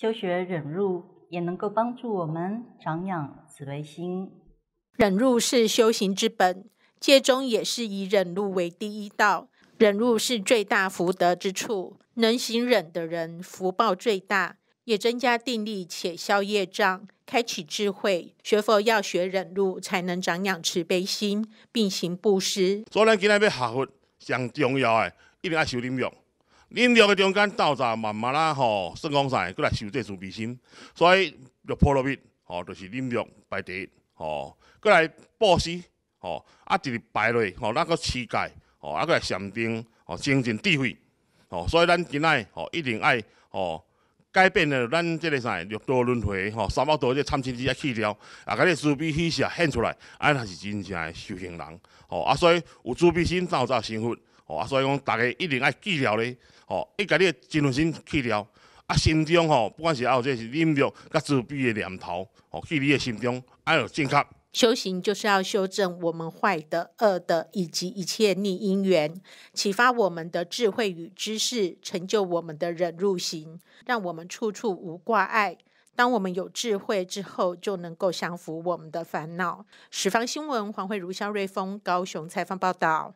修学忍辱也能够帮助我们长养慈悲心。忍辱是修行之本，戒中也是以忍辱为第一道。忍辱是最大福德之处，能行忍的人福报最大，也增加定力且消业障，开启智慧。学佛要学忍辱，才能长养慈悲心，并行布施。昨天今天被吓昏，上重要一定要修忍用。领悟的中间斗查慢慢啊吼，算讲啥，过来修这自闭心，所以就破了病吼，就是领悟排第一吼，过来布施吼，啊直直排去吼那个乞丐吼，啊过来禅定吼，精进智慧吼，所以咱今仔吼一定爱吼改变的咱即个啥六道轮回吼，三百道这参亲之也去了，啊个自闭心是现出来，啊、还是真正的修行人吼，啊所以有自闭心斗查生佛。哦，所以讲，大家一定爱去掉咧。哦，你把你的自神心去了，啊，心中哦，不管是还有这是吝啬、甲自卑的念头，哦，去你的心中安有正确。修行就是要修正我们坏的、恶的，以及一切逆因缘，启发我们的智慧与知识，成就我们的忍辱行，让我们处处无挂碍。当我们有智慧之后，就能够降伏我们的烦恼。十方新闻，黄慧如、肖瑞峰，高雄采访报道。